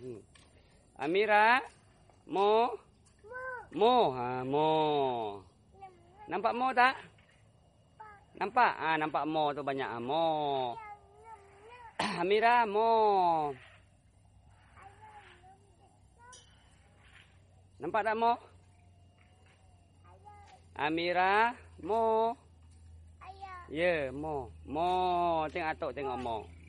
Hmm. Amira, Mo, Mo, Mo, ha, Mo. Nampak Mo tak? Nampak, ah ha, nampak Mo tu banyak ah, Mo. Amira, Mo. Nampak tak Mo? Amira, Mo. Ya, yeah, Mo. Mo, tengok atuk tengok Mo. Mo.